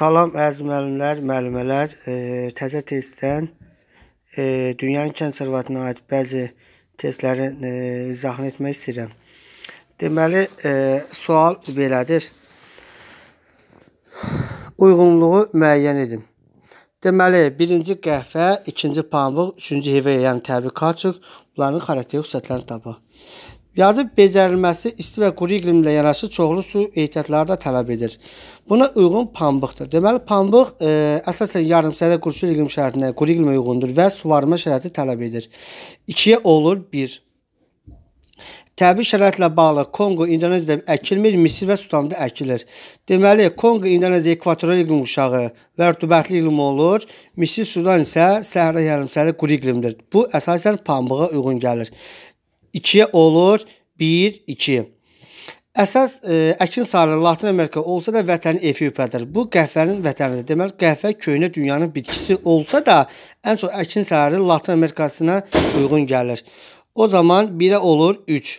Salam əziz müəllimlər, müəllimələr. E, təzə testdən e, dünyanın kənservatına aid bəzi testlərin e, izahını etmək istəyirəm. Deməli, e, sual belədir. Uyğunluğu müəyyən edin. Deməli, birinci qəhvə, ikinci pambıq, üçüncü hivə, yəni təbii kauçuk bunların xarakteristik xüsusiyyətlərini tapaq. Yazı becərilməsi isti və quru iqlimlə yanaşı çoxlu su ehtiyatları da tələb edir. Buna uyğun pambıqdır. Deməli, pambıq e, əsasən yarımsərə qurşul iqlim şərtinə, quru iqlimə uyğundur və suvarma şəraiti tələb edir. 2-yə olur 1. Təbii şəraitlə bağlı Kongo İndoneziyada əkilmir, Misir və Sudanda əkilir. Deməli, Kongo İndoneziya ekvatorial iqlim uşağı və rütubətli iqlim olur. Misir Sudan isə Səhra yarımsərə quru iqlimdir. Bu əsasən pambığa uyğun gəlir. 2-yə olur 1 2. Əsas ə, e, əkin sahələri Latin Amerika olsa da vətəni Efiyopiyadır. Bu qəhvənin vətənidir. Deməli, qəhvə köhnə dünyanın bitkisi olsa da ən çox əkin sahələri Latin Amerikasına uyğun gəlir. O zaman 1-ə olur 3.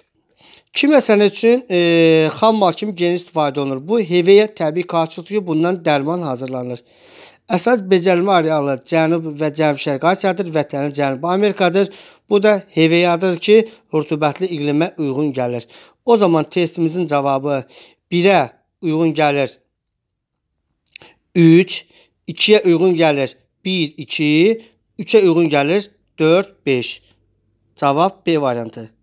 Kiməsən üçün e, xam mal kimi geniş istifadə olunur. Bu hevəyə təbii qaçıqdır ki, bundan dərman hazırlanır. Əsas becərilmə arealı Cənub və Cənub-Şərqi Asiyadır, vətəni Cənubi Amerikadır. Bu da heviyadır ki, rütubətli iqlimə uyğun gəlir. O zaman testimizin cavabı 1-ə uyğun gəlir 3, 2-yə uyğun gəlir 1, 2, 3-ə uyğun gəlir 4, 5. Cavab B variantı.